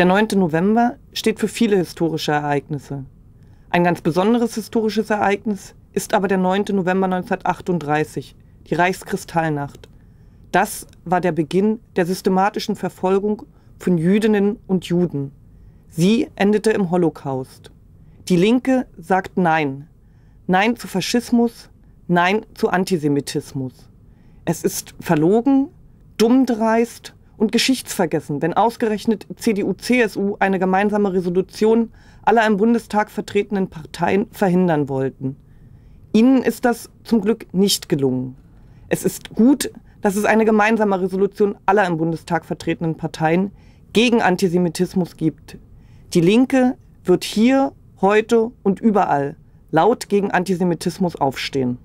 Der 9. November steht für viele historische Ereignisse. Ein ganz besonderes historisches Ereignis ist aber der 9. November 1938, die Reichskristallnacht. Das war der Beginn der systematischen Verfolgung von Jüdinnen und Juden. Sie endete im Holocaust. Die Linke sagt Nein. Nein zu Faschismus, Nein zu Antisemitismus. Es ist verlogen, dummdreist und geschichtsvergessen, wenn ausgerechnet CDU-CSU eine gemeinsame Resolution aller im Bundestag vertretenen Parteien verhindern wollten. Ihnen ist das zum Glück nicht gelungen. Es ist gut, dass es eine gemeinsame Resolution aller im Bundestag vertretenen Parteien gegen Antisemitismus gibt. Die Linke wird hier, heute und überall laut gegen Antisemitismus aufstehen.